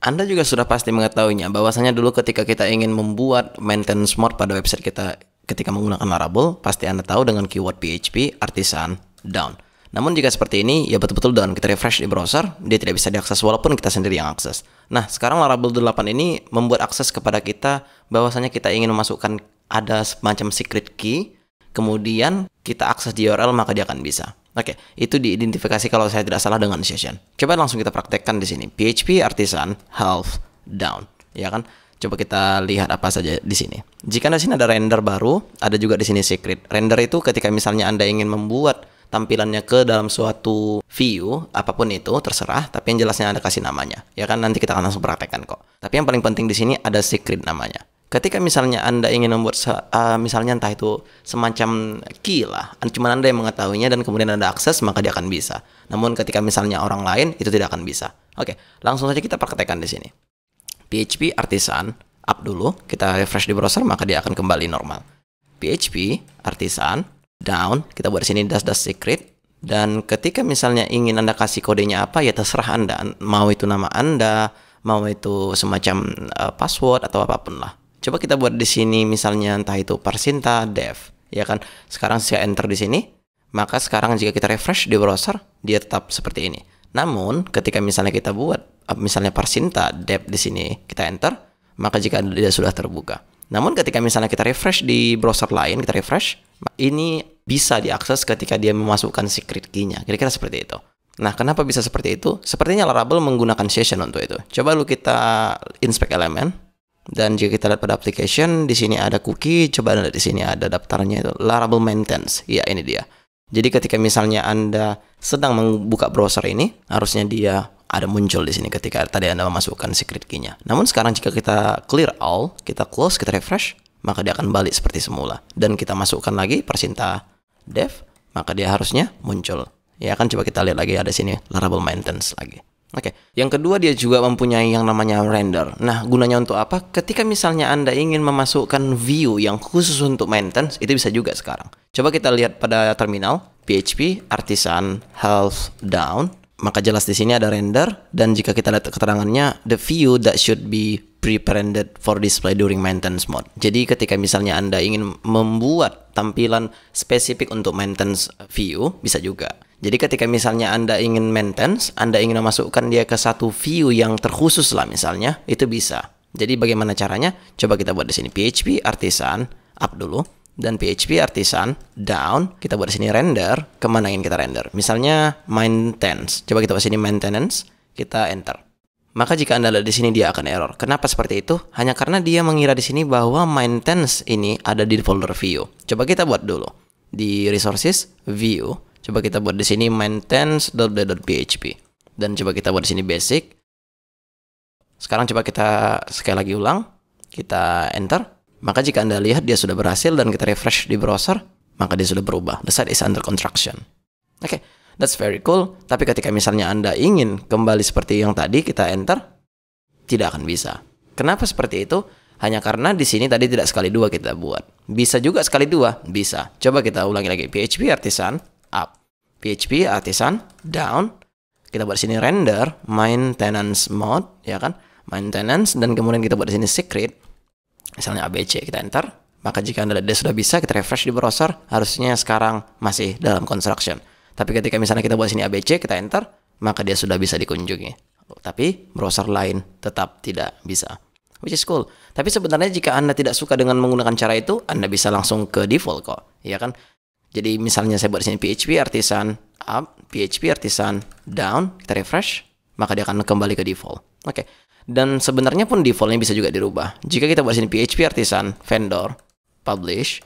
Anda juga sudah pasti mengetahuinya bahwasanya dulu ketika kita ingin membuat maintenance mode pada website kita ketika menggunakan Laravel, pasti Anda tahu dengan keyword PHP artisan down. Namun jika seperti ini, ya betul-betul down. Kita refresh di browser, dia tidak bisa diakses walaupun kita sendiri yang akses. Nah, sekarang Laravel 8 ini membuat akses kepada kita bahwasanya kita ingin memasukkan ada semacam secret key, kemudian kita akses di URL maka dia akan bisa. Oke, itu diidentifikasi kalau saya tidak salah dengan session. Coba langsung kita praktekkan di sini. PHP artisan health down, ya kan? Coba kita lihat apa saja di sini. Jika di sini ada render baru, ada juga di sini secret. Render itu ketika misalnya Anda ingin membuat tampilannya ke dalam suatu view, apapun itu terserah, tapi yang jelasnya Anda kasih namanya. Ya kan nanti kita akan langsung praktekkan kok. Tapi yang paling penting di sini ada secret namanya ketika misalnya anda ingin membuat uh, misalnya entah itu semacam key lah cuma anda yang mengetahuinya dan kemudian anda akses maka dia akan bisa namun ketika misalnya orang lain itu tidak akan bisa oke langsung saja kita perketekan di sini PHP artisan up dulu kita refresh di browser maka dia akan kembali normal PHP artisan down kita buat di sini dash dash secret dan ketika misalnya ingin anda kasih kodenya apa ya terserah anda mau itu nama anda mau itu semacam uh, password atau apapun lah Coba kita buat di sini misalnya entah itu parsinta dev, ya kan? Sekarang saya enter di sini, maka sekarang jika kita refresh di browser, dia tetap seperti ini. Namun ketika misalnya kita buat eh, misalnya parsinta dev di sini, kita enter, maka jika dia sudah terbuka. Namun ketika misalnya kita refresh di browser lain, kita refresh, ini bisa diakses ketika dia memasukkan secret key-nya. Kira-kira seperti itu. Nah, kenapa bisa seperti itu? Sepertinya Laravel menggunakan session untuk itu. Coba lu kita inspect elemen. Dan jika kita lihat pada application, di sini ada cookie, coba Anda lihat di sini ada daftarnya itu Laravel Maintenance. Ya, ini dia. Jadi ketika misalnya Anda sedang membuka browser ini, harusnya dia ada muncul di sini ketika tadi Anda memasukkan secret key-nya. Namun sekarang jika kita clear all, kita close, kita refresh, maka dia akan balik seperti semula. Dan kita masukkan lagi persinta dev, maka dia harusnya muncul. Ya kan coba kita lihat lagi ada sini Laravel Maintenance lagi. Oke, okay. yang kedua dia juga mempunyai yang namanya render. Nah, gunanya untuk apa? Ketika misalnya Anda ingin memasukkan view yang khusus untuk maintenance, itu bisa juga sekarang. Coba kita lihat pada terminal PHP artisan health down. Maka jelas di sini ada render dan jika kita lihat keterangannya the view that should be pre-rendered for display during maintenance mode. Jadi ketika misalnya Anda ingin membuat tampilan spesifik untuk maintenance view, bisa juga. Jadi ketika misalnya Anda ingin maintenance, Anda ingin memasukkan dia ke satu view yang terkhusus lah misalnya, itu bisa. Jadi bagaimana caranya? Coba kita buat di sini PHP artisan up dulu dan PHP artisan down. Kita buat di sini render. Kemana ingin kita render? Misalnya maintenance. Coba kita buat sini maintenance. Kita enter. Maka jika Anda lihat di sini dia akan error. Kenapa seperti itu? Hanya karena dia mengira di sini bahwa maintenance ini ada di folder view. Coba kita buat dulu. Di resources, view, coba kita buat di sini maintenance.php dan coba kita buat di sini basic. Sekarang coba kita sekali lagi ulang, kita enter. Maka jika Anda lihat dia sudah berhasil dan kita refresh di browser, maka dia sudah berubah. The site is under construction. Oke, okay, that's very cool. Tapi ketika misalnya Anda ingin kembali seperti yang tadi, kita enter, tidak akan bisa. Kenapa seperti itu? Hanya karena di sini tadi tidak sekali dua kita buat. Bisa juga sekali dua, bisa. Coba kita ulangi lagi. PHP artisan up. PHP artisan down. Kita buat di sini render maintenance mode ya kan? Maintenance dan kemudian kita buat di sini secret. Misalnya ABC kita enter. Maka jika Anda lihat sudah bisa kita refresh di browser, harusnya sekarang masih dalam construction. Tapi ketika misalnya kita buat di sini ABC, kita enter, maka dia sudah bisa dikunjungi. Tapi browser lain tetap tidak bisa which is cool. Tapi sebenarnya jika Anda tidak suka dengan menggunakan cara itu, Anda bisa langsung ke default kok, ya kan? Jadi misalnya saya buat di sini PHP artisan up, PHP artisan down, kita refresh, maka dia akan kembali ke default. Oke. Okay. Dan sebenarnya pun defaultnya bisa juga dirubah. Jika kita buat di sini PHP artisan vendor publish,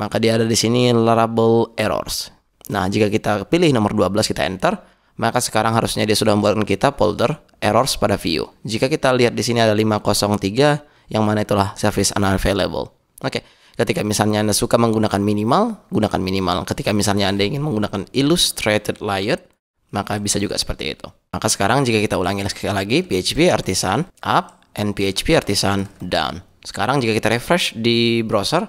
maka dia ada di sini Laravel errors. Nah, jika kita pilih nomor 12 kita enter, maka sekarang harusnya dia sudah membuatkan kita folder errors pada view. Jika kita lihat di sini ada 503 yang mana itulah service unavailable. Oke. Okay. Ketika misalnya Anda suka menggunakan minimal, gunakan minimal. Ketika misalnya Anda ingin menggunakan illustrated layout, maka bisa juga seperti itu. Maka sekarang jika kita ulangi sekali lagi, PHP artisan up and PHP artisan down. Sekarang jika kita refresh di browser,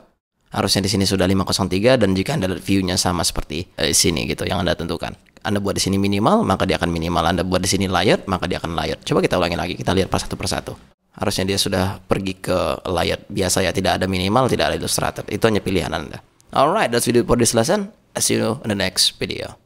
harusnya di sini sudah 503 dan jika Anda lihat view-nya sama seperti eh, sini gitu yang Anda tentukan. Anda buat di sini minimal, maka dia akan minimal. Anda buat di sini layout, maka dia akan layout. Coba kita ulangi lagi, kita lihat pas satu persatu harusnya dia sudah pergi ke layar biasa ya tidak ada minimal tidak ada Illustrator itu hanya pilihan anda alright that's video for this lesson I'll see you in the next video